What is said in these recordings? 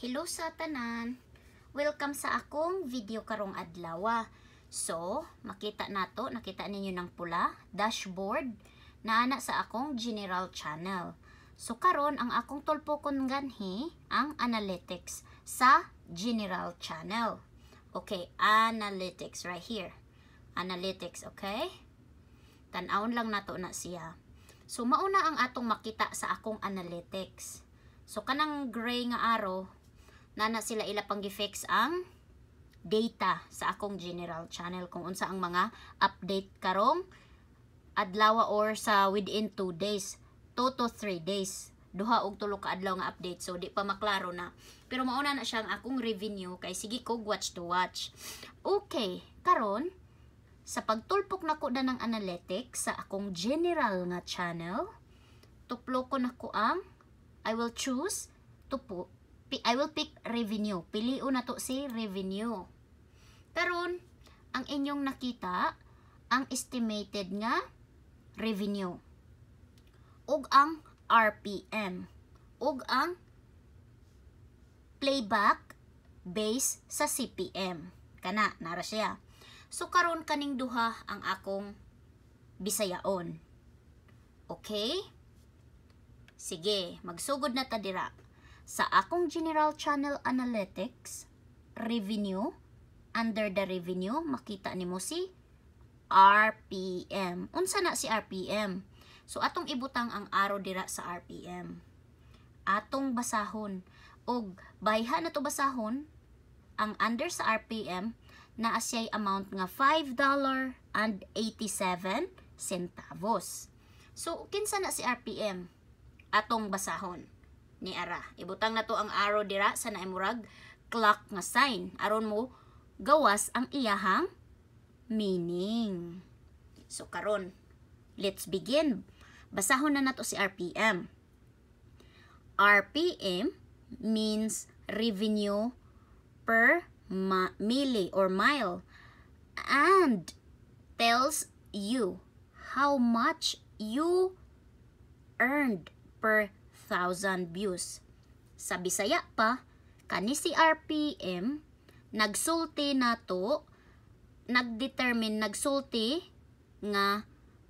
Hello sa tanan. Welcome sa akong video karong adlaw. Ah. So, makita nato, nakita ninyo ng pula dashboard na ana sa akong general channel. So karon ang akong tulpokon ganhi ang analytics sa general channel. Okay, analytics right here. Analytics, okay? Tanawon lang nato na siya. So mauna ang atong makita sa akong analytics. So kanang gray nga arrow nana sila ila pang gifix ang data sa akong general channel kung unsa ang mga update karong adlaw or sa within 2 days 2 to 3 days duha og tulo ka adlaw nga update so di pa maklaro na pero mauna na siyang akong revenue kay sige ko watch to watch okay karon sa pagtulpok nako da ng analytics sa akong general nga channel tuplo ko nako ang I will choose to put I will pick revenue. Pilio na to si revenue. Karon, ang inyong nakita, ang estimated nga revenue. Ug ang RPM. Ug ang playback base sa CPM. Kana, nara siya. So, karon kaning duha ang akong bisayaon. Okay? Sige, magsugod na ta dira sa akong General Channel Analytics, Revenue, under the Revenue, makita nimo si RPM. Unsa na si RPM? So, atong ibutang ang araw dira sa RPM. Atong basahon. Og, bayha na to basahon, ang under sa RPM, na asyay amount nga $5.87 centavos. So, kinsa na si RPM? Atong basahon ni ara. Ibutang na to ang arrow dira sa naimurag clock nga sign. aron mo gawas ang iyahang meaning. So karon, let's begin. Basahon na nato si RPM. RPM means revenue per mile or mile and tells you how much you earned per 1,000 views. Sa Bisaya pa, kani si RPM, nagsulti na to, nagdetermine, nagsulti nga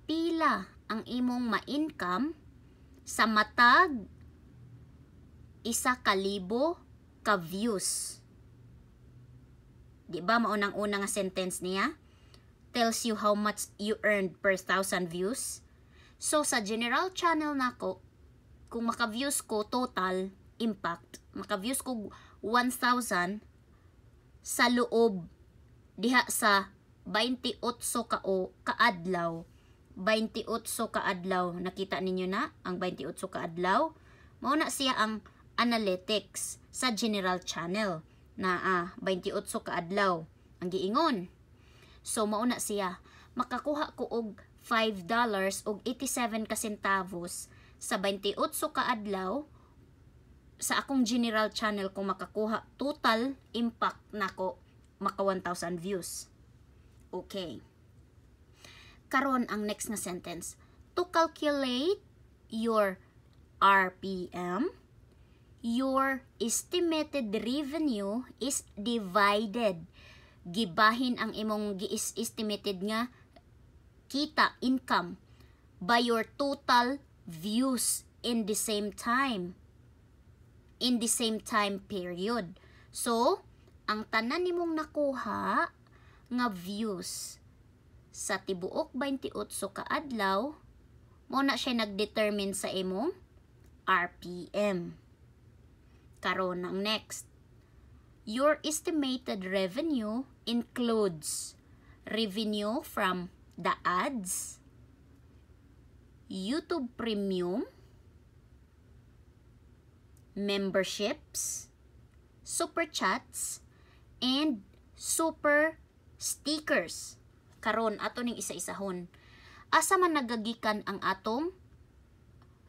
pila ang imong ma-income sa matag isa kalibo ka views. Di ba maunang-una nga sentence niya? Tells you how much you earned per thousand views. So sa general channel nako, kung maka-views ko total impact, maka-views ko 1,000 sa loob diha sa 28 ka o kaadlaw 28 ka adlaw nakita ninyo na ang 28 ka adlaw mao na siya ang analytics sa general channel na ah, 28 ka adlaw ang giingon so mao na siya makakuha ko og $5 og 87 ka centavos sa 28 kaadlaw sa akong general channel ko makakuha total impact nako maka 1000 views. Okay. Karon ang next nga sentence. To calculate your RPM, your estimated revenue is divided. Gibahin ang imong gi estimated nga kita, income, by your total views in the same time. In the same time period. So, ang tanan nimong nakuha nga views sa tibuok 28 ka adlaw mo na siya nagdetermine sa imong RPM. Karon ang next. Your estimated revenue includes revenue from the ads, YouTube Premium, memberships, super chats, and super stickers. Karon ato ning isa-isahon. Asa man nagagikan ang atong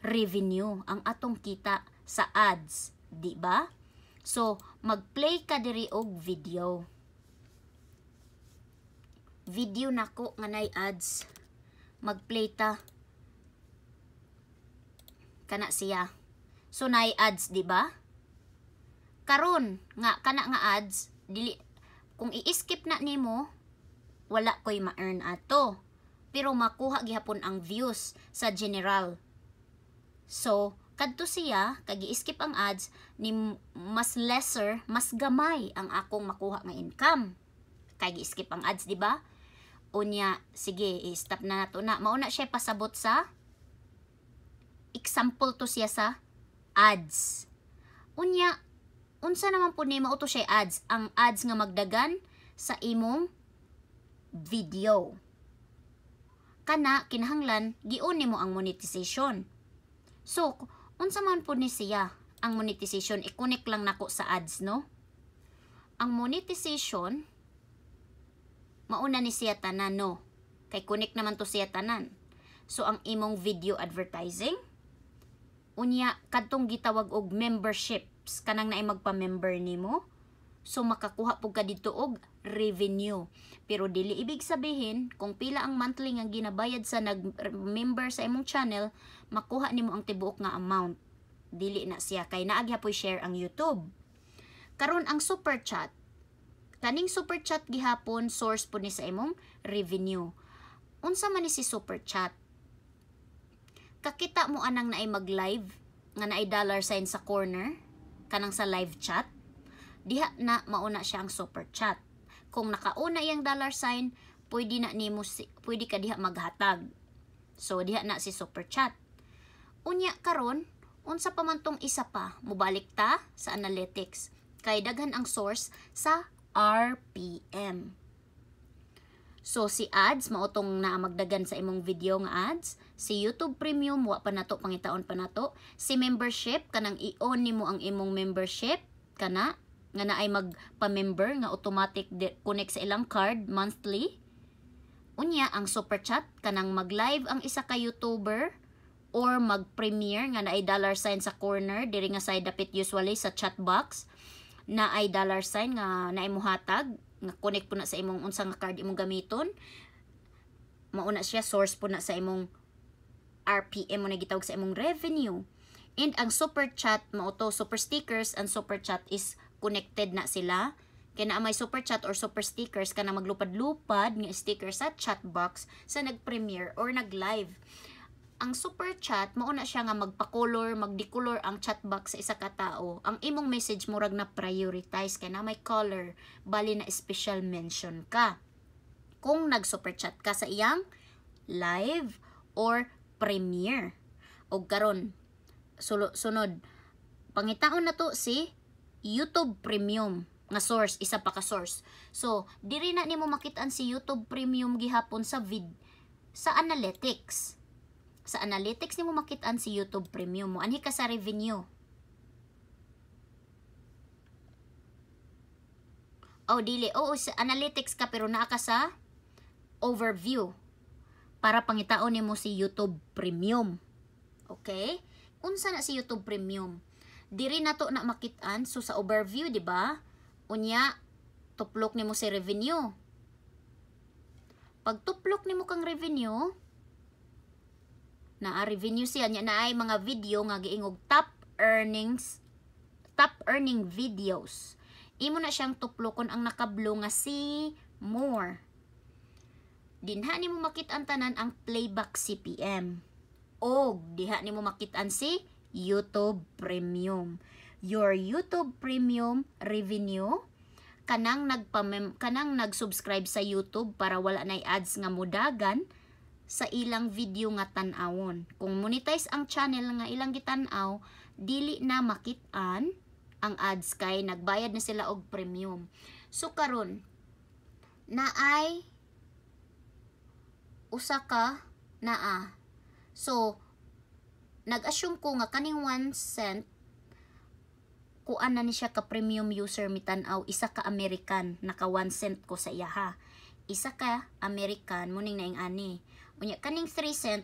revenue, ang atong kita sa ads, di ba? So, mag-play ka diri og video. Video nako nga nay ads. Mag-play ta kana siya so nay ads di ba karon nga kana nga ads dili kung i-skip na nimo wala koy ma-earn ato pero makuha gihapon ang views sa general so kadto siya kag i-skip ang ads ni mas lesser mas gamay ang akong makuha nga income kag i-skip ang ads di ba unya sige i-stop na nato na mao na siya pasabot sa example to siya sa ads. Unya, unsa naman po nimo uto siya ads? Ang ads nga magdagan sa imong video. Kana kinahanglan giun nimo ang monetization. So, unsa man po ni siya ang monetization? I-connect lang nako sa ads, no? Ang monetization mauna ni siya tanan, no? Kay connect naman to siya tanan. So, ang imong video advertising, unya kadtong gitawag og memberships kanang naay magpa-member nimo so makakuha pug ka dito og revenue pero dili ibig sabihin kung pila ang monthly nga ginabayad sa nag-member sa imong channel makuha nimo ang tibuok nga amount dili na siya kay naa gyapon share ang YouTube karon ang super chat kaning super chat gihapon source po ni sa imong revenue unsa man ni si super chat kakita mo anang naay mag-live nga naay dollar sign sa corner kanang sa live chat diha na mauna siya ang super chat kung nakauna yang dollar sign pwede na nimo pwede ka diha maghatag so diha na si super chat unya karon unsa pa man tong isa pa mobalik ta sa analytics kay daghan ang source sa RPM so si ads mao tong naa magdagan sa imong video nga ads Si YouTube Premium, wa pa nato pangitaon pa nato. Si membership, kanang i-on nimo ang imong membership, kana nga na ay magpa-member nga automatic connect sa ilang card monthly. Unya ang super chat kanang mag-live ang isa ka YouTuber or mag-premiere nga na ay dollar sign sa corner diri nga side dapit usually sa chat box na ay dollar sign nga na ay muhatag nga connect po na sa imong unsang card imong gamiton mauna siya source po na sa imong RPM mo na gitawag sa imong revenue. And ang super chat, mo to super stickers, and super chat is connected na sila. Kaya na may super chat or super stickers ka na maglupad-lupad nga sticker sa chat box sa nag-premiere or nag-live. Ang super chat, mao na siya nga magpa-color, mag-decolor ang chat box sa isa ka tao. Ang imong message murag na prioritize kay na may color, bali na special mention ka. Kung nag-super chat ka sa iyang live or Premiere. O karon sunod pangitaon na to si YouTube Premium nga source isa pa ka source. So diri na nimo makit-an si YouTube Premium gihapon sa vid sa analytics. Sa analytics nimo makit-an si YouTube Premium mo anhi ka sa revenue. Oh dili, oo sa analytics ka pero naa ka sa overview para pangitaon nimo si YouTube Premium. Okay? Unsa na si YouTube Premium? Diri to na makitaan so sa overview, di ba? Unya tuplok nimo si revenue. Pag tuplok nimo kang revenue, naa revenue siya nya na ay mga video nga giingog top earnings top earning videos imo na siyang tuplokon ang nakablo nga si more dinha nimo makit-an tanan ang playback CPM. O diha nimo makit-an si YouTube Premium. Your YouTube Premium revenue kanang nagpamem kanang nag-subscribe sa YouTube para wala nay ads nga mudagan sa ilang video nga tan-awon. Kung monetize ang channel nga ilang gitan-aw, dili na makit-an ang ads kay nagbayad na sila og premium. So karon naay usa ka naa. So, nag-assume ko nga kaning 1 cent kuan na ni siya ka premium user mitanaw isa ka American naka 1 cent ko sa iya ha isa ka American muning naing ani unya kaning 3 cent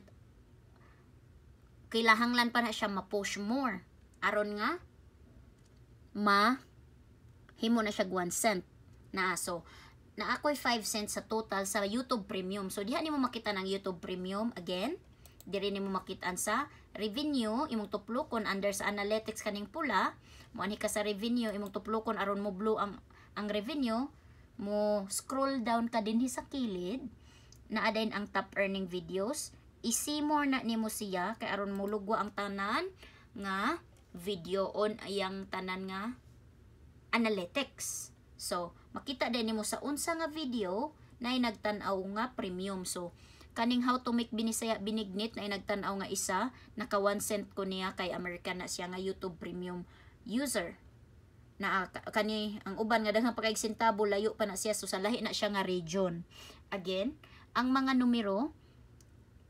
kilahanglan pa na siya ma-push more aron nga ma himo na siya 1 cent na so na ako'y 5 cents sa total sa YouTube Premium. So, diha ni mo makita ng YouTube Premium again. Diri ni mo makitaan sa revenue, imong tuplokon under sa analytics kaning pula. Muani ka sa revenue, imong tuplokon aron mo blue ang, ang revenue. Mo scroll down ka din sa kilid. Naa ang top earning videos. I-see-more na nimo siya kay aron mo lugwa ang tanan nga video on ayang tanan nga analytics. So, makita din nimo sa unsa nga video na nagtan-aw nga premium. So, kaning how to make binisaya binignit na nagtan-aw nga isa, naka 1 cent ko niya kay American na siya nga YouTube premium user. Na uh, kani ang uban nga daghang pagkagsentabo layo pa na siya so sa lahi na siya nga region. Again, ang mga numero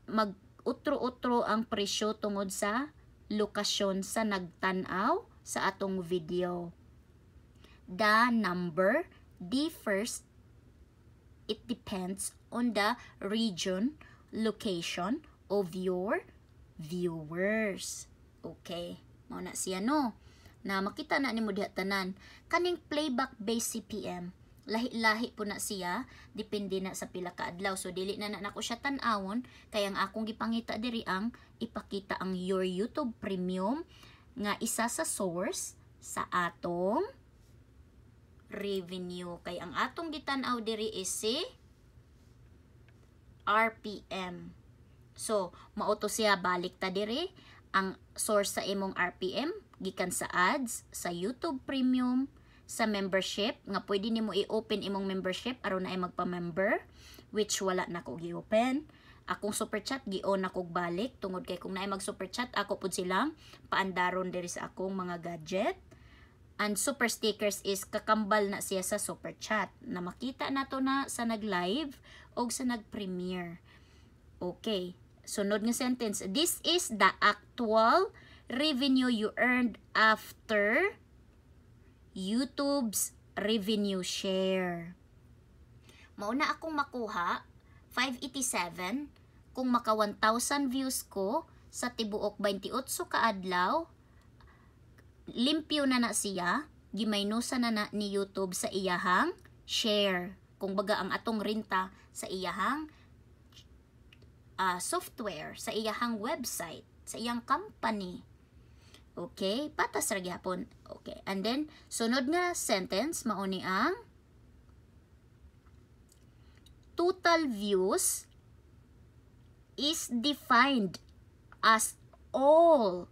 mag utro-utro ang presyo tungod sa lokasyon sa nagtan-aw sa atong video the number differs. It depends on the region, location of your viewers. Okay, mao na siya no. Na makita na nimo diha tanan kaning playback based CPM lahi-lahi po na siya depende na sa pila ka adlaw so dili na na nako siya tan-awon kay ang akong gipangita diri ang ipakita ang your YouTube Premium nga isa sa source sa atong revenue. Kay ang atong gitanaw diri is si RPM. So, mauto siya balik ta diri ang source sa imong RPM gikan sa ads, sa YouTube Premium, sa membership nga pwede nimo i-open imong membership aron na ay magpa-member which wala na ko gi-open. Akong super chat gi-on ako balik tungod kay kung naay mag super chat ako pud silang paandaron diri sa akong mga gadget and super stickers is kakambal na siya sa super chat na makita nato na sa nag live o sa nag premiere okay sunod nga sentence this is the actual revenue you earned after YouTube's revenue share mauna akong makuha 587 kung maka 1,000 views ko sa tibuok 28 ka adlaw limpyo na na siya, gimaynosa na na ni YouTube sa iyahang share. Kung baga ang atong rinta sa iyahang uh, software, sa iyahang website, sa iyang company. Okay, patas ra gyapon. Okay, and then sunod nga sentence mao ni ang total views is defined as all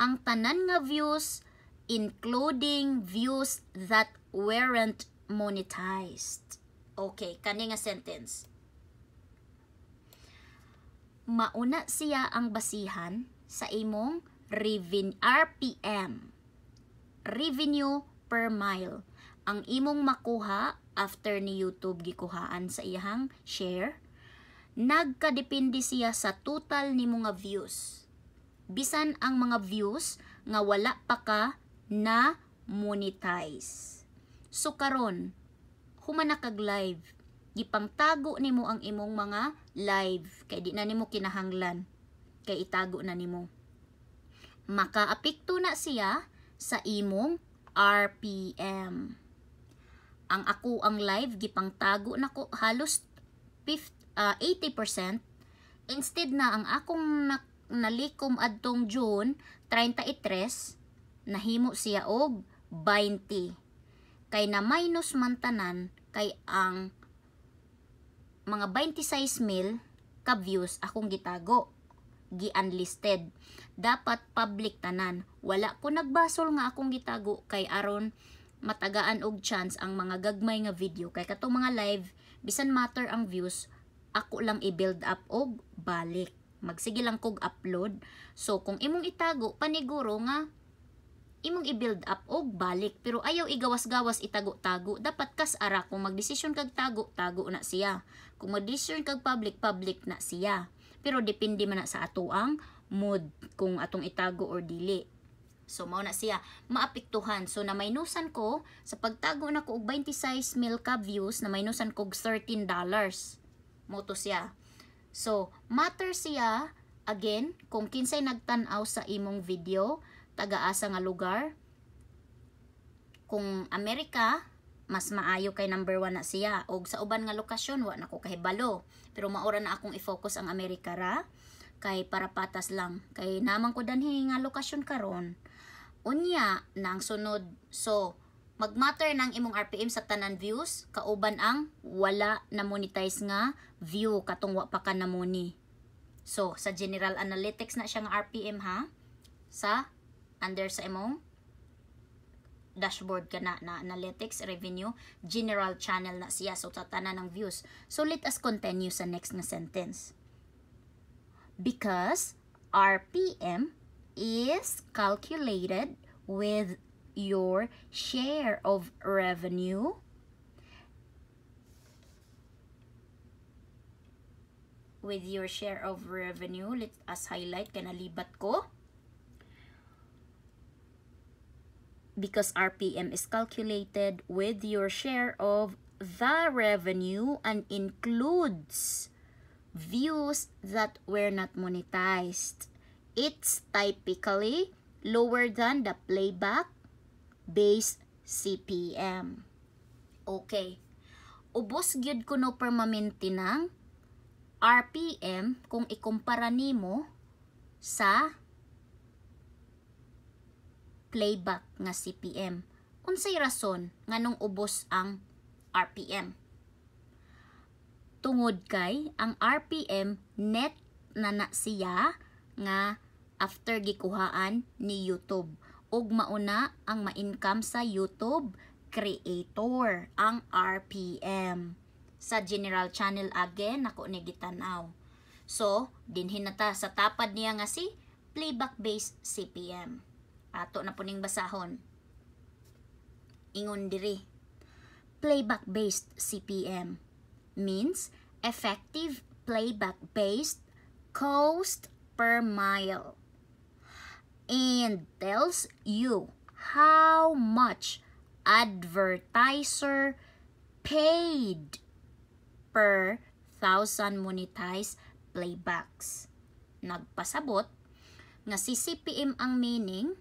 ang tanan nga views including views that weren't monetized. Okay, kani nga sentence. Mauna siya ang basihan sa imong reven RPM. Revenue per mile. Ang imong makuha after ni YouTube gikuhaan sa iyang share nagkadepende siya sa total ni mga views. Bisan ang mga views nga wala pa ka na monetize. So karon, humana kag live. Gipangtago nimo ang imong mga live kay di na nimo kinahanglan kay itago na nimo. Makaapekto na siya sa imong RPM. Ang ako ang live gipangtago nako halos 50, uh, 80% instead na ang akong nalikom adtong June 33 nahimo siya og 20. Kay na minus mantanan kay ang mga 26 mil ka views akong gitago gi-unlisted. Dapat public tanan. Wala ko nagbasol nga akong gitago kay aron matagaan og chance ang mga gagmay nga video kay katong mga live bisan matter ang views ako lang i-build up og balik magsige lang kog upload so kung imong itago paniguro nga imong i-build up og balik pero ayaw igawas-gawas itago-tago dapat kas ara kung magdesisyon kag tago tago na siya kung magdesisyon kag public public na siya pero depende man na sa atoang mood kung atong itago or dili So mao na siya maapektuhan. So na minusan ko sa pagtago na ko og 26 mil ka views na minusan ko og 13 dollars. Moto siya. So matter siya again kung kinsay nagtan-aw sa imong video tagaasa nga lugar. Kung Amerika, mas maayo kay number 1 na siya og sa uban nga lokasyon wa nako kahibalo pero maura na akong i-focus ang Amerika ra kay para patas lang kay namang ko danhi nga lokasyon karon unya nang sunod so magmatter ng imong RPM sa tanan views kauban ang wala na monetize nga view katong wa pa ka namuni so sa general analytics na siya nga RPM ha sa under sa imong dashboard ka na, na analytics, revenue, general channel na siya. So, tatanan ng views. So, let us continue sa next na sentence. Because RPM is calculated with your share of revenue with your share of revenue. Let us highlight. kana libat ko. because RPM is calculated with your share of the revenue and includes views that were not monetized. It's typically lower than the playback based CPM. Okay. Ubos gyud ko no permanente ng RPM kung ikumpara nimo sa playback nga CPM. Unsay rason nganong ubos ang RPM? Tungod kay ang RPM net na na siya nga after gikuhaan ni YouTube ug mauna ang ma-income sa YouTube creator ang RPM sa general channel again ako ni gitanaw. So, dinhin na ta sa tapad niya nga si playback based CPM. Ato na puning basahon. Ingon diri. Playback-based CPM means effective playback-based cost per mile and tells you how much advertiser paid per thousand monetized playbacks. Nagpasabot nga si CPM ang meaning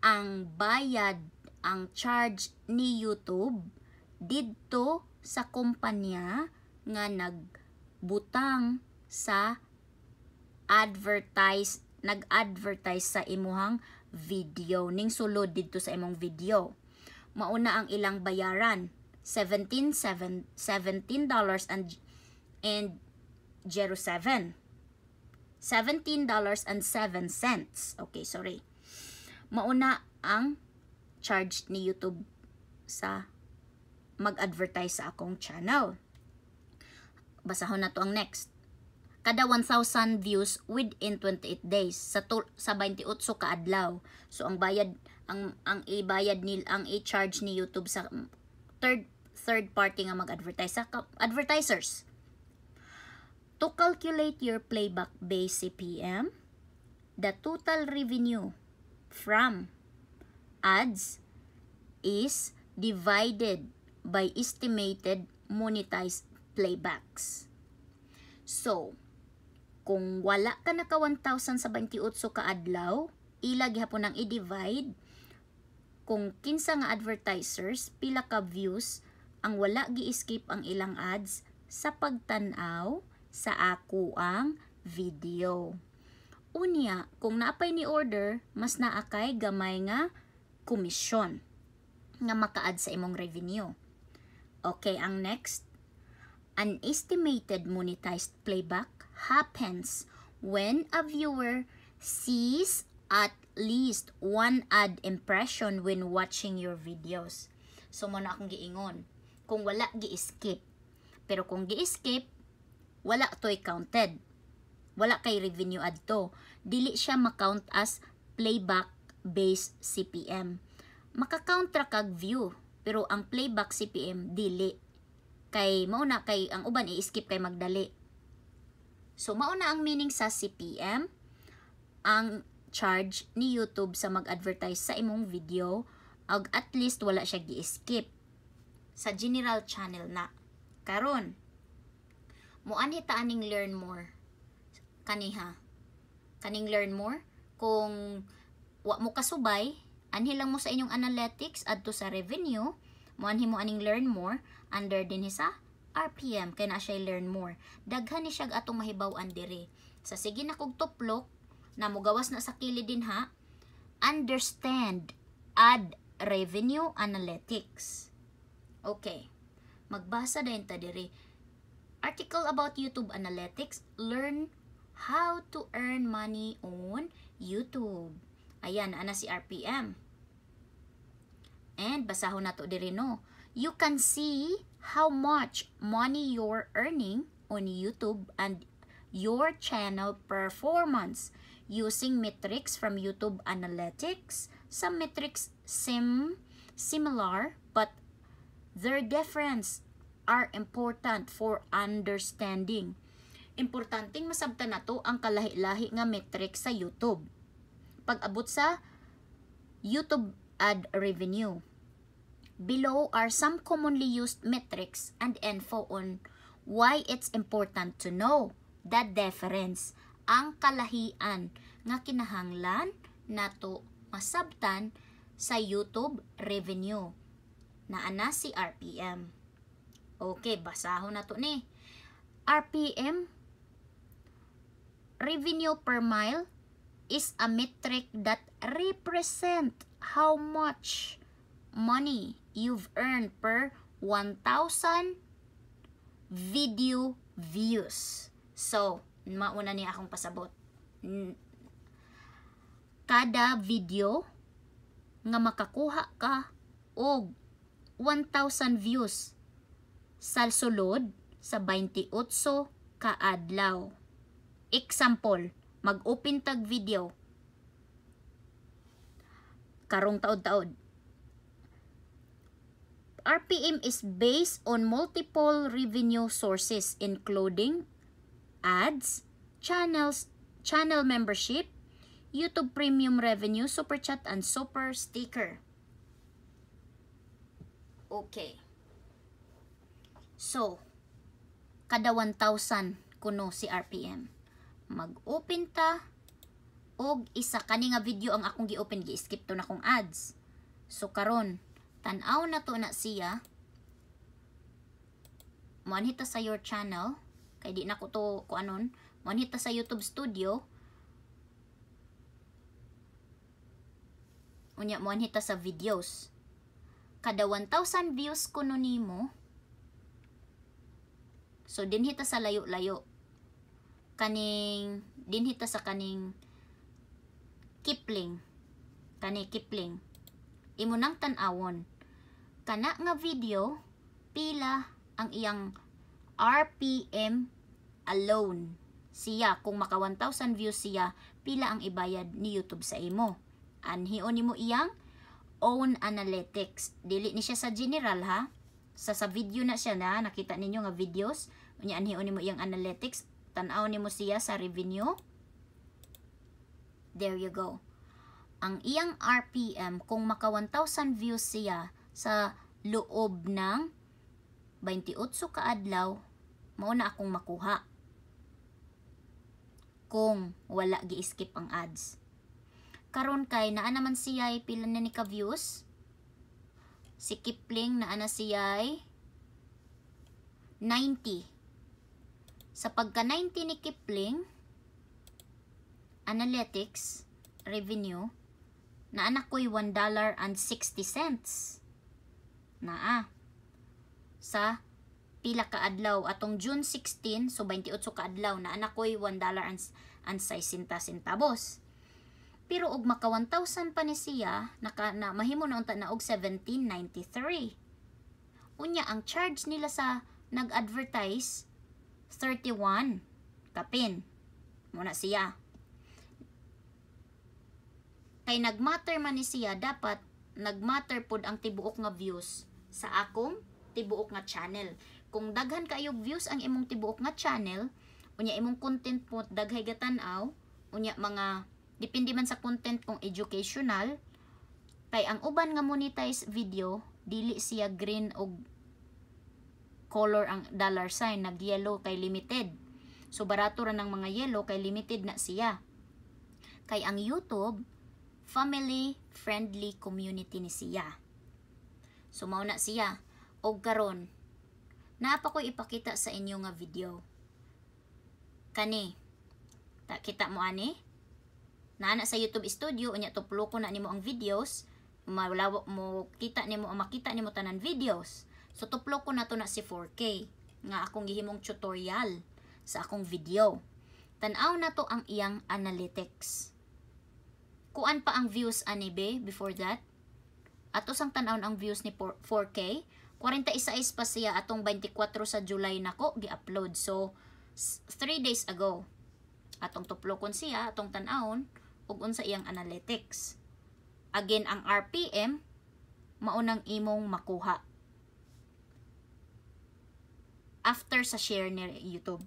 ang bayad, ang charge ni YouTube didto sa kumpanya nga nagbutang sa advertise nag-advertise sa imuhang video ning sulod didto sa imong video. Mauna ang ilang bayaran 17 7, 17 dollars and and 07 $17.07. Okay, sorry mauna ang charge ni YouTube sa mag-advertise sa akong channel. Basahon na to ang next. Kada 1,000 views within 28 days sa sa 28 ka adlaw. So ang bayad ang ang ibayad nil ang i-charge ni YouTube sa third third party nga mag-advertise sa advertisers. To calculate your playback base CPM, the total revenue from. Ads is divided by estimated monetized playbacks. So, kung wala ka naka 1,078 ka adlaw, ila gihapon ang i-divide kung kinsa nga advertisers pila ka views ang wala gi-skip ang ilang ads sa pagtan-aw sa ako ang video. Unya, kung naapay ni order, mas naakay gamay nga komisyon nga makaad sa imong revenue. Okay, ang next. An estimated monetized playback happens when a viewer sees at least one ad impression when watching your videos. So, mo na akong giingon. Kung wala, gi-skip. Pero kung gi-skip, wala to'y counted wala kay revenue to. dili siya ma-count as playback based CPM makakount ra kag view pero ang playback CPM dili kay mao na kay ang uban i-skip kay magdali so mao na ang meaning sa CPM ang charge ni YouTube sa mag-advertise sa imong video ag at least wala siya gi-skip sa general channel na karon mo anita ta aning learn more kaniha kaning learn more kung wa mo kasubay anhi lang mo sa inyong analytics adto sa revenue mo muanhi mo aning learn more under din sa RPM kay na siya learn more daghan ni siyag atong mahibaw-an dire sa sige na kog tuplok na mo gawas na sa kilid din ha understand add revenue analytics okay magbasa dayon ta dire article about YouTube analytics learn how to earn money on YouTube. Ayan, ana si RPM. And basahon na to diri no. You can see how much money you're earning on YouTube and your channel performance using metrics from YouTube Analytics. Some metrics seem similar but their difference are important for understanding Importanteng masabta na to ang kalahi-lahi nga metric sa YouTube. Pag-abot sa YouTube ad revenue. Below are some commonly used metrics and info on why it's important to know the difference, ang kalahian nga kinahanglan nato masabtan sa YouTube revenue na ana si RPM. Okay, basahon nato ni. RPM revenue per mile is a metric that represent how much money you've earned per 1,000 video views. So, mauna niya akong pasabot. Kada video nga makakuha ka og 1,000 views sa sulod sa 28 kaadlaw. Example, mag-open tag video karong taod-taod. RPM is based on multiple revenue sources including ads, channels, channel membership, YouTube Premium revenue, Super Chat, and Super Sticker. Okay. So, kada 1,000 kuno si RPM mag-open ta og isa kani nga video ang akong gi-open gi-skip to na kong ads. So karon tan-aw na to na siya. Manhita sa your channel kay di na ko to ko anon. Manhita sa YouTube Studio. Unya manhita sa videos. Kada 1,000 views kuno nimo. So dinhita sa layo-layo kaning dinhi ta sa kaning Kipling kani Kipling imo nang tan-awon kana nga video pila ang iyang RPM alone siya kung maka 1000 views siya pila ang ibayad ni YouTube sa imo anhi anhion mo iyang own analytics dili ni siya sa general ha sa sa video na siya na nakita ninyo nga videos unya anhion mo iyang analytics Tanaw ni mo siya sa revenue. There you go. Ang iyang RPM, kung maka 1,000 views siya sa loob ng 28 kaadlaw, mao akong makuha. Kung wala gi-skip ang ads. Karon kay naa naman siya ay pila na ni ka views. Si Kipling naa na siya ay 90. Sa pagka-90 ni Kipling, Analytics, Revenue, na anak ko'y $1.60 na ah. Sa pila ka adlaw atong June 16 so 28 ka adlaw na anak ko'y 1 dollar and 60 centavos. Pero og maka 1,000 pa ni siya naka, na mahimo na unta na og 1793. Unya ang charge nila sa nag-advertise 31 kapin muna siya kay nagmatter man ni siya dapat nagmatter pod ang tibuok nga views sa akong tibuok nga channel kung daghan kayo views ang imong tibuok nga channel unya imong content po daghay gatan-aw unya mga depende man sa content kung educational kay ang uban nga monetize video dili siya green og color ang dollar sign nag yellow kay limited so barato ra ng mga yellow kay limited na siya kay ang YouTube family friendly community ni siya so mauna siya og karon naa ko ipakita sa inyo nga video kani ta kita mo ani nana sa YouTube studio unya tuplo ko na nimo ang videos malawak mo kita nimo makita nimo tanan videos So, tuplo ko na to na si 4K nga akong gihimong tutorial sa akong video. Tanaw na to ang iyang analytics. Kuan pa ang views ani be before that? At usang tanaw ang views ni 4K. 41 is pa siya atong 24 sa July nako gi-upload. So, 3 days ago. Atong kon siya, atong tanawon, ug unsa iyang analytics. Again, ang RPM, maunang imong makuha after sa share ni YouTube.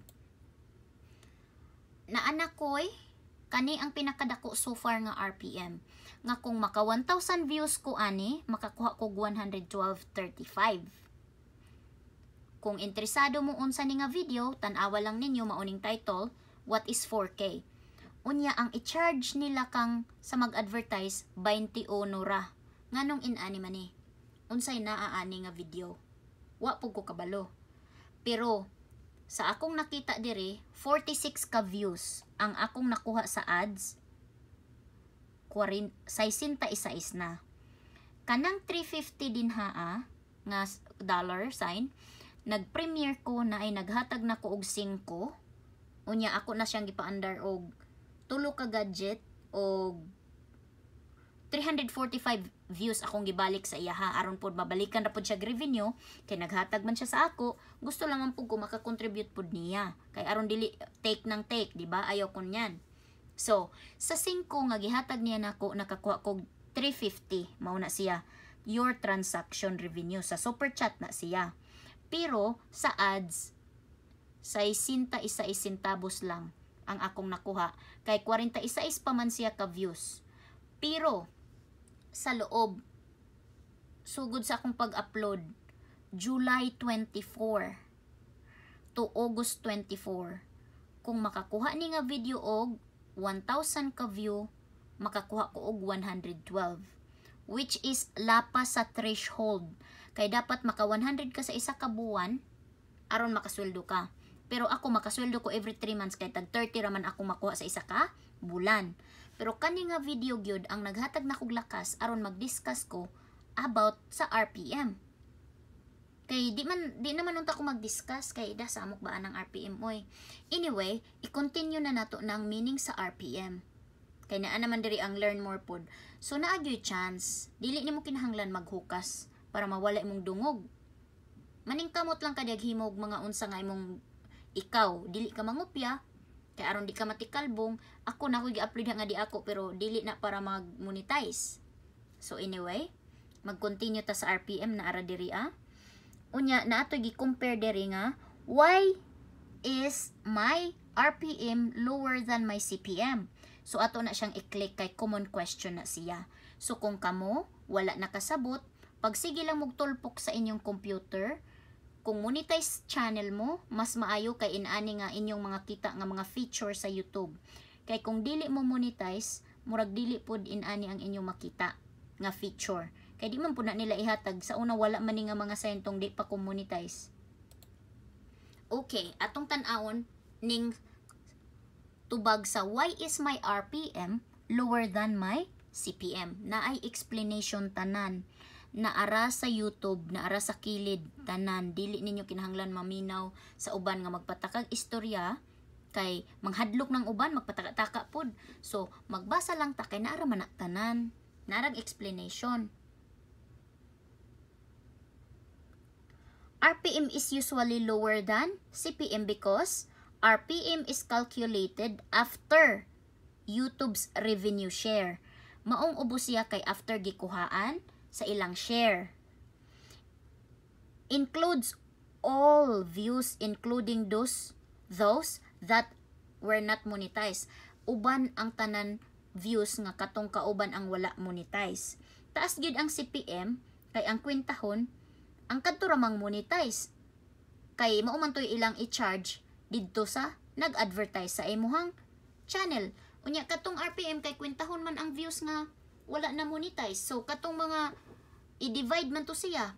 Na anak ko'y kani ang pinakadako so far nga RPM. Nga kung maka 1,000 views ko ani, makakuha ko 112.35. Kung interesado mo unsa ni nga video, tan-awa lang ninyo mauning title, What is 4K? Unya ang i-charge nila kang sa mag-advertise 20 onora. Nganong inani man ni? Eh. Unsay naa ani nga video? Wa pud ko kabalo. Pero sa akong nakita dire 46 ka views ang akong nakuha sa ads 66 na kanang 350 din ha ah, nga dollar sign nag-premiere ko na ay naghatag na ko og 5 unya ako na siyang gipaandar og tulo ka gadget og 345 views akong gibalik sa iyaha aron pod mabalikan ra pod siya revenue kay naghatag man siya sa ako gusto lang man pud ko maka-contribute pod niya kay aron dili take nang take di ba ayaw ko niyan so sa 5 nga gihatag niya nako nakakuha kog 350 mao na siya your transaction revenue sa super chat na siya pero sa ads sa isinta isa isintabos lang ang akong nakuha kay 41 pa man siya ka views pero sa loob. Sugod sa akong pag-upload. July 24 to August 24. Kung makakuha ni nga video og 1,000 ka view, makakuha ko og 112 which is lapas sa threshold. Kay dapat maka 100 ka sa isa ka buwan aron makasweldo ka. Pero ako makasweldo ko every 3 months kay tag 30 raman ako makuha sa isa ka bulan. Pero kaninga video gyud ang naghatag na lakas aron mag-discuss ko about sa RPM. Kay di man di naman unta ko mag-discuss kay da sa amok ba anang RPM oy. Anyway, i-continue na nato ng meaning sa RPM. Kay naa naman diri ang learn more pod. So naagyoy chance, dili nimo kinahanglan maghukas para mawala imong dungog. Maning kamot lang kadyag himog mga unsa nga imong ikaw, dili ka mangupya, kay aron di ka matikalbong ako na ko gi-upload nga di ako pero dili na para mag-monetize so anyway mag-continue ta sa RPM na ara diri ah unya na ato gi-compare diri nga why is my RPM lower than my CPM so ato na siyang i-click kay common question na siya so kung kamo wala nakasabot pag sige lang mugtulpok sa inyong computer kung monetize channel mo, mas maayo kay inani nga inyong mga kita nga mga feature sa YouTube. Kay kung dili mo monetize, murag dili pod inani ang inyong makita nga feature. Kay di man po na nila ihatag sa una wala man ni nga mga sentong di pa ko monetize. Okay, atong tan-awon ning tubag sa why is my RPM lower than my CPM na ay explanation tanan naara sa YouTube, naara sa kilid, tanan, dili ninyo kinahanglan maminaw sa uban nga magpatakag istorya, kay manghadlok ng uban, magpataka-taka pod. So, magbasa lang ta kay naara man tanan. Narag explanation. RPM is usually lower than CPM because RPM is calculated after YouTube's revenue share. Maong ubos siya kay after gikuhaan, sa ilang share. Includes all views including those those that were not monetized. Uban ang tanan views nga katong kauban ang wala monetize. Taas gid ang CPM kay ang kwintahon ang kadto monetize. Kay mao man toy ilang i-charge didto sa nag-advertise sa imuhang channel. Unya katong RPM kay kwintahon man ang views nga wala na monetize. So katong mga i-divide man to siya.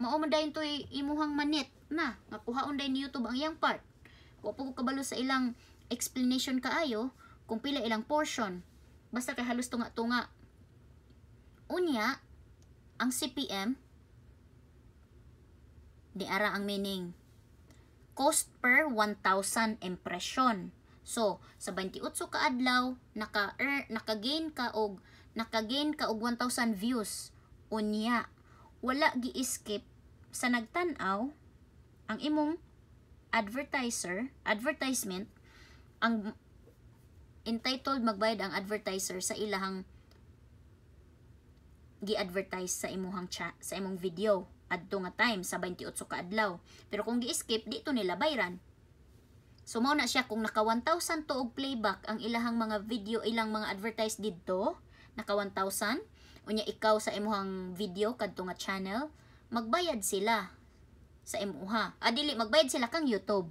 Maumandayin to imuhang manit na. nakuha day ni YouTube ang iyang part. Wa po ko kabalo sa ilang explanation kaayo kung pila ilang portion. Basta kay halos tunga-tunga. Unya, ang CPM, di ara ang meaning. Cost per 1,000 impression. So, sa 28 ka adlaw, naka er, naka-gain ka og naka-gain ka og 1,000 views unya wala gi-skip sa nagtan-aw ang imong advertiser advertisement ang entitled magbayad ang advertiser sa ilahang gi-advertise sa imong chat sa imong video adto nga time sa 28 ka adlaw pero kung gi-skip dito nila bayran So mao na siya kung naka 1,000 tuog playback ang ilahang mga video, ilang mga advertise didto, naka 1,000, unya ikaw sa imuhang video kadto nga channel magbayad sila sa imuha adili ah, magbayad sila kang YouTube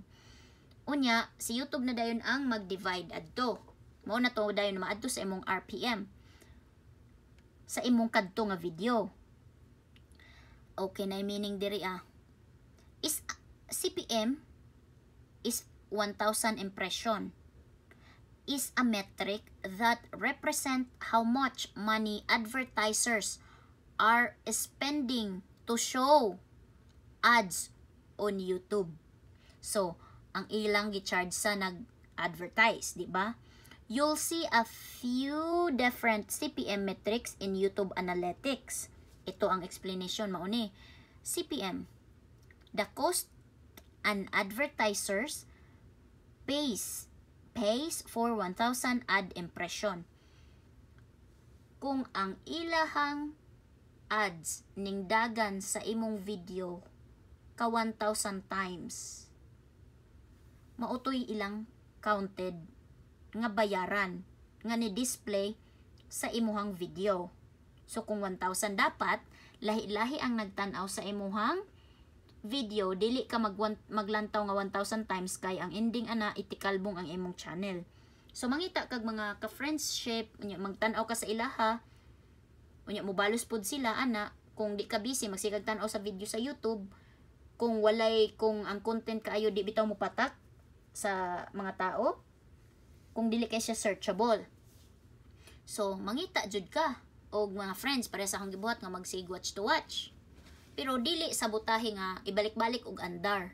unya si YouTube na dayon ang mag-divide adto mao na to dayon maadto sa imong RPM sa imong kadto nga video okay na meaning diri ah is ah, CPM is 1000 impression is a metric that represent how much money advertisers are spending to show ads on YouTube. So, ang ilang gi-charge sa nag-advertise, di ba? You'll see a few different CPM metrics in YouTube Analytics. Ito ang explanation mauni. CPM, the cost an advertisers pays pays for 1,000 ad impression. Kung ang ilahang ads ningdagan sa imong video ka 1,000 times, mautoy ilang counted nga bayaran nga ni-display sa imuhang video. So kung 1,000 dapat, lahi-lahi ang nagtanaw sa imuhang video video dili ka mag maglantaw nga 1000 times kay ang ending ana itikalbong ang imong channel so mangita kag mga ka friendship unya magtan-aw ka sa ilaha unya mobalos pud sila ana kung di ka busy magsikag tan-aw sa video sa YouTube kung walay kung ang content kaayo di bitaw mo patak sa mga tao kung dili kay siya searchable so mangita jud ka og mga friends para sa akong gibuhat nga mag watch to watch pero dili sa butahe nga ibalik-balik og andar.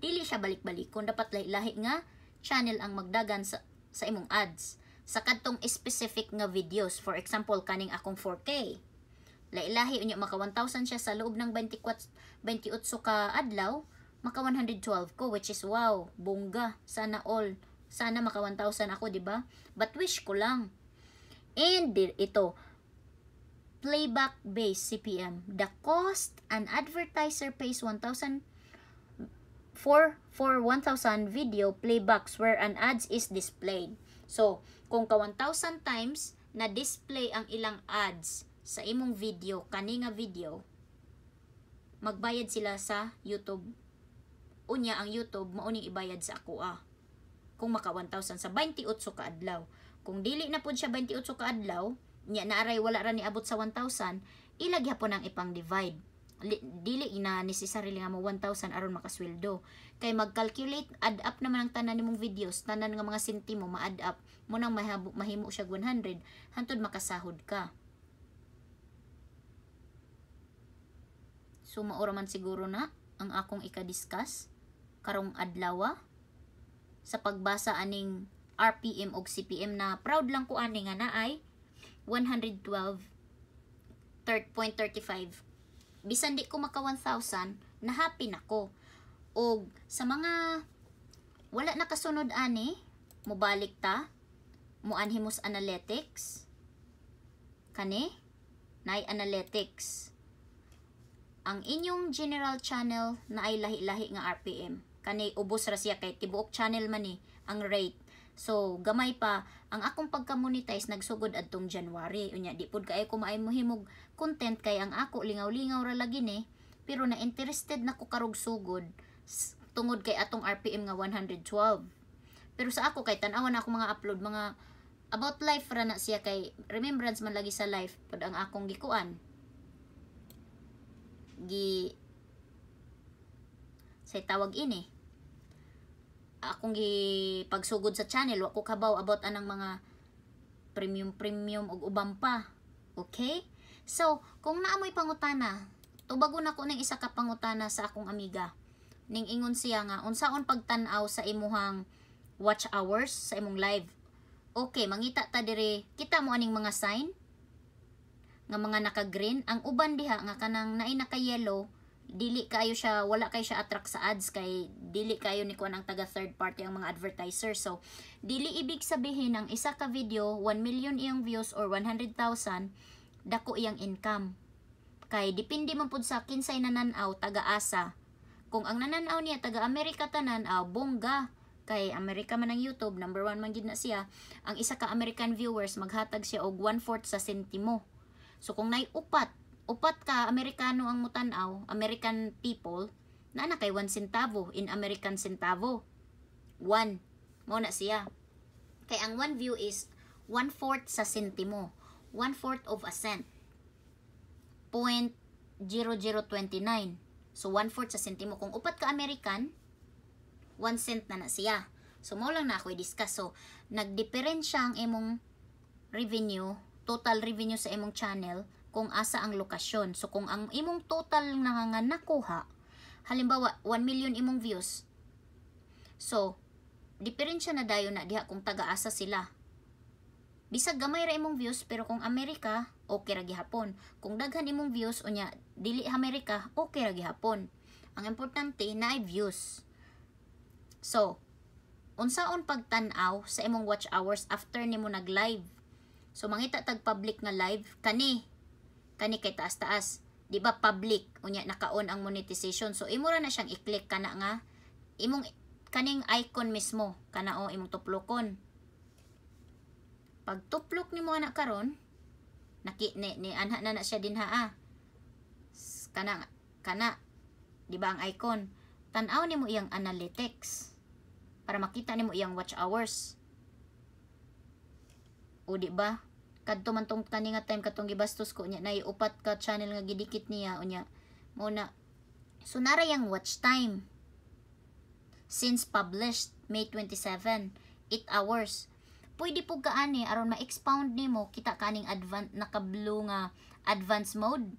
Dili siya balik-balik kung dapat lahi-lahi nga channel ang magdagan sa, sa imong ads sa kadtong specific nga videos. For example, kaning akong 4K. Lailahi unya maka 1,000 siya sa loob ng 24, 28 ka adlaw, maka 112 ko which is wow, bongga. Sana all. Sana maka 1,000 ako, di ba? But wish ko lang. And ito, playback based CPM. The cost an advertiser pays 1,000 for for 1,000 video playbacks where an ads is displayed. So, kung ka 1,000 times na display ang ilang ads sa imong video, kani nga video, magbayad sila sa YouTube. Unya ang YouTube mauning ibayad sa akoa. Ah. Kung maka 1,000 sa 28 ka adlaw. Kung dili na pud siya 28 ka adlaw, nya naaray wala ra ni abot sa 1,000 ilagya po ng ipang divide dili ina necessary nga mo 1,000 aron makasweldo kay mag-calculate add up naman ang tanan nimong videos tanan nga mga sentimo ma-add up mo nang mahimo siya 100 hantud makasahod ka So maura man siguro na ang akong ika-discuss karong adlawa sa pagbasa aning RPM og CPM na proud lang ko ani nga naay 112.35. Bisan di ko maka 1,000, na happy nako og sa mga wala nakasunod ani, mubalik ta, mo muanhimus analytics, kani, nay analytics. Ang inyong general channel na ay lahi-lahi nga RPM. Kani, ubos ra siya kay tibuok channel man ni, ang rate So, gamay pa, ang akong pagka-monetize nagsugod adtong January. Unya, di pod kaayo kumaay mo himog content kay ang ako lingaw-lingaw ra lagi ni. Eh. Pero na interested na ko karog sugod tungod kay atong RPM nga 112. Pero sa ako kay tan-awa na ako mga upload mga about life ra na siya kay remembrance man lagi sa life pod ang akong gikuan. Gi say tawag ini. Eh akong gipagsugod sa channel wa ko kabaw about anang mga premium premium og uban pa okay so kung naamoy pangutana tubago na ko ning isa ka pangutana sa akong amiga ning ingon siya nga unsaon pagtan-aw sa imuhang watch hours sa imong live okay mangita ta dire kita mo aning mga sign nga mga naka green ang uban diha nga kanang naay naka yellow dili kayo siya wala kay siya attract sa ads kay dili kayo ni kuan ang taga third party ang mga advertiser so dili ibig sabihin ang isa ka video 1 million iyang views or 100,000 dako iyang income kay depende man pud sa kinsay nananaw taga asa kung ang nananaw niya taga Amerika tanan-aw bongga kay Amerika man ang YouTube number 1 man gid na siya ang isa ka American viewers maghatag siya og 1/4 sa sentimo so kung nay upat upat ka Amerikano ang mutanaw, American people, na na kay 1 centavo in American centavo. 1. Mo na siya. Kay ang 1 view is 1 fourth sa sentimo. 1 fourth of a cent. 0.0029. So 1 fourth sa sentimo. Kung upat ka American, 1 cent na na siya. So mo lang na ako i-discuss. So nagdiferensya ang imong revenue, total revenue sa imong channel kung asa ang lokasyon. So kung ang imong total na nga nakuha, halimbawa 1 million imong views. So diferensya na dayon na diha kung taga-asa sila. Bisag gamay ra imong views pero kung Amerika, okay ra gihapon. Kung daghan imong views unya dili Amerika, okay ra gihapon. Ang importante na ay views. So, unsaon pagtan-aw sa imong watch hours after nimo nag-live? So mangita tag public nga live kani kani kay taas-taas di ba public unya nakaon ang monetization so imo na siyang i-click kana nga imong kaning icon mismo kana o oh, imong tuplokon pag tuplok nimo ana karon naki ni, ni anha na na siya dinha ah. kana kana di ba ang icon tan-aw nimo iyang analytics para makita nimo iyang watch hours o di ba kadto man tong kaninga time katong gibastos ko nya nay upat ka channel nga gidikit niya unya muna so nara yang watch time since published May 27 8 hours pwede po kaani aron ma-expound nimo kita kaning advance naka blue nga advanced mode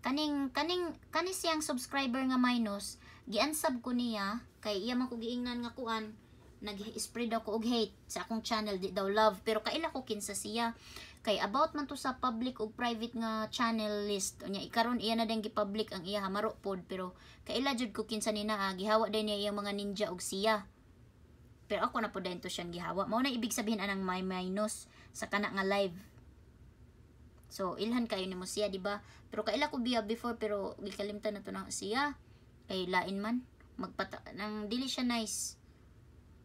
kaning kaning kanis yang subscriber nga minus giansab ko niya kay iya man ko giingnan nga kuan nag-spread ako og hate sa akong channel di daw love pero kaila ko kinsa siya kay about man to sa public og private nga channel list unya ikaron iya na dang gi-public ang iya hamaro pod pero kaila jud ko kinsa ni naa gihawa din niya iyang mga ninja og siya pero ako na pod dahil to siyang gihawa mao na ibig sabihin anang may minus sa kana nga live so ilhan kayo nimo siya di ba pero kaila ko biya before pero gikalimtan na to na siya kay lain man magpata nang dili siya nice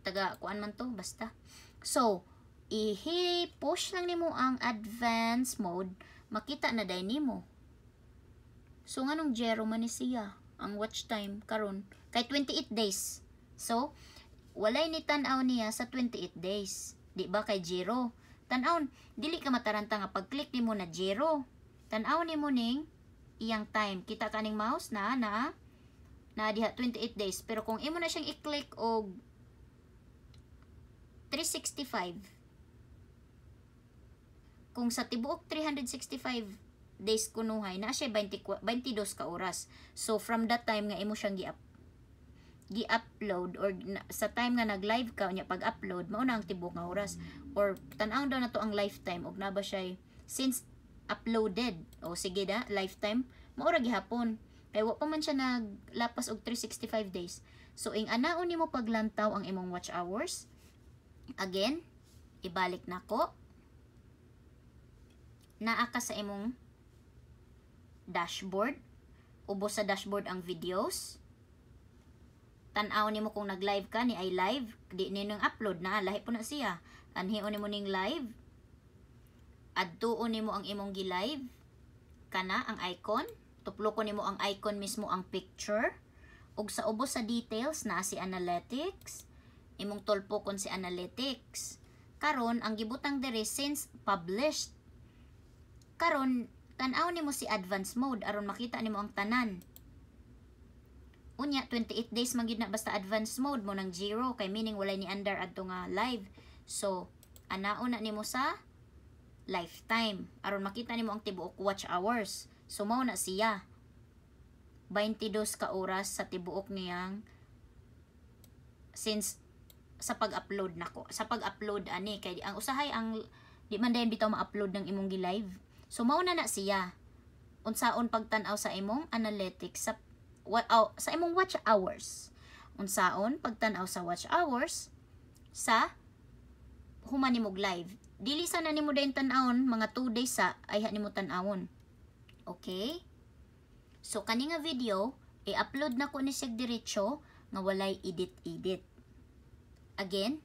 taga kuan man to basta so ihi push lang nimo ang advanced mode makita na dai nimo so nganong zero man ni siya ang watch time karon kay 28 days so walay ni tan-aw niya sa 28 days di ba kay zero tan-aw dili ka mataranta nga pag-click nimo na zero tan-aw nimo ning iyang time kita kaning mouse na na na diha 28 days pero kung imo na siyang i-click og 365. Kung sa tibuok 365 days kunuhay, na siya 20, 22 ka oras. So from that time nga imo siyang gi-up gi-upload or na, sa time nga nag-live ka nya pag-upload mao na ang tibuok nga oras or tan-aw daw na to ang lifetime og naba siya since uploaded o sige da lifetime mao ra gihapon kay wa pa man siya naglapas og 365 days so ing anaon nimo paglantaw ang imong watch hours Again, ibalik na ko. Naa ka sa imong dashboard. Ubos sa dashboard ang videos. tan-aw nimo kung nag-live ka ni ay live, di ni nang upload na lahi po na siya. Anhion nimo ning live. Adtuon nimo ang imong gi-live kana ang icon. Tuplo ko nimo ang icon mismo ang picture. Ug sa ubos sa details na si analytics imong tulpo kon si analytics karon ang gibutang dere since published karon tan-aw nimo si advanced mode aron makita nimo ang tanan unya 28 days man gid na basta advanced mode mo nang zero kay meaning wala ni under adto nga live so anao na nimo sa lifetime aron makita nimo ang tibuok watch hours so mao na siya 22 ka oras sa tibuok niyang since sa pag-upload nako sa pag-upload ani kay ang usahay ang di man dayon bitaw ma-upload ng imong gi-live so mao na na siya unsaon pagtan-aw sa imong analytics sa what oh, sa imong watch hours unsaon pagtan-aw sa watch hours sa human nimog live dili sana nimo dayon tan-awon mga 2 days sa ayha nimo tan-awon okay so kani nga video i-upload na ko ni sig diretso nga walay edit edit Again,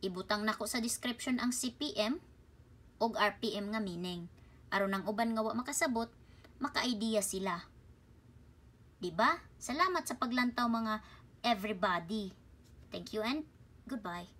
ibutang nako sa description ang CPM og RPM nga meaning. Aron ang uban nga wa makasabot, maka-idea sila. 'Di ba? Salamat sa paglantaw mga everybody. Thank you and goodbye.